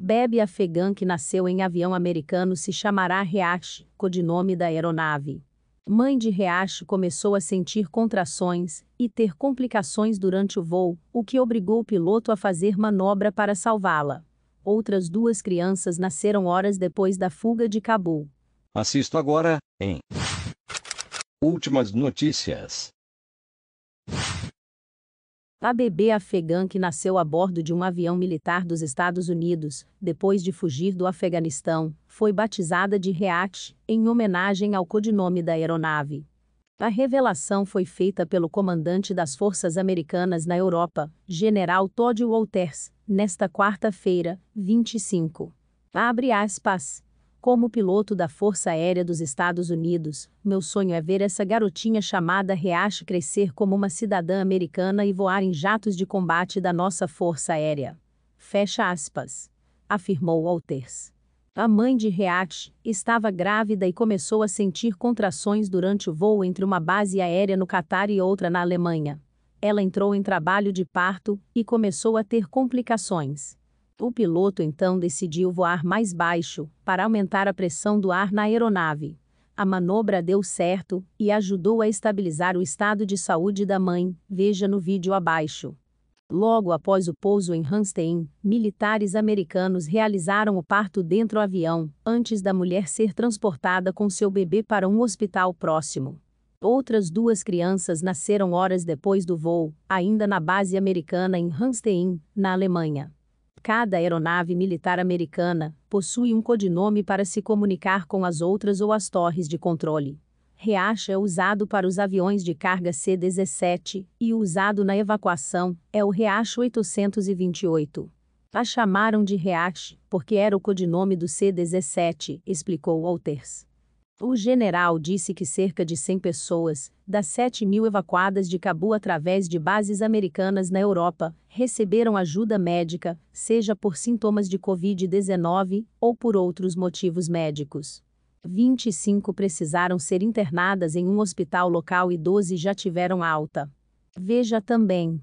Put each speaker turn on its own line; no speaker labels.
Bebe afegã que nasceu em avião americano se chamará Reache, codinome da aeronave. Mãe de Reache começou a sentir contrações e ter complicações durante o voo, o que obrigou o piloto a fazer manobra para salvá-la. Outras duas crianças nasceram horas depois da fuga de Cabul. Assisto agora, em Últimas notícias. A bebê afegã que nasceu a bordo de um avião militar dos Estados Unidos, depois de fugir do Afeganistão, foi batizada de Reat, em homenagem ao codinome da aeronave. A revelação foi feita pelo comandante das forças americanas na Europa, General Todd Walters, nesta quarta-feira, 25. Abre aspas. Como piloto da Força Aérea dos Estados Unidos, meu sonho é ver essa garotinha chamada Reache crescer como uma cidadã americana e voar em jatos de combate da nossa Força Aérea. Fecha aspas. Afirmou Walters. A mãe de Reach estava grávida e começou a sentir contrações durante o voo entre uma base aérea no Catar e outra na Alemanha. Ela entrou em trabalho de parto e começou a ter complicações. O piloto então decidiu voar mais baixo, para aumentar a pressão do ar na aeronave. A manobra deu certo e ajudou a estabilizar o estado de saúde da mãe, veja no vídeo abaixo. Logo após o pouso em Hanstein, militares americanos realizaram o parto dentro do avião, antes da mulher ser transportada com seu bebê para um hospital próximo. Outras duas crianças nasceram horas depois do voo, ainda na base americana em Hanstein, na Alemanha. Cada aeronave militar americana possui um codinome para se comunicar com as outras ou as torres de controle. Riacha é usado para os aviões de carga C-17 e usado na evacuação é o Riacho 828. A chamaram de Riache porque era o codinome do C-17, explicou Walters. O general disse que cerca de 100 pessoas, das 7 mil evacuadas de Cabu através de bases americanas na Europa, receberam ajuda médica, seja por sintomas de Covid-19 ou por outros motivos médicos. 25 precisaram ser internadas em um hospital local e 12 já tiveram alta. Veja também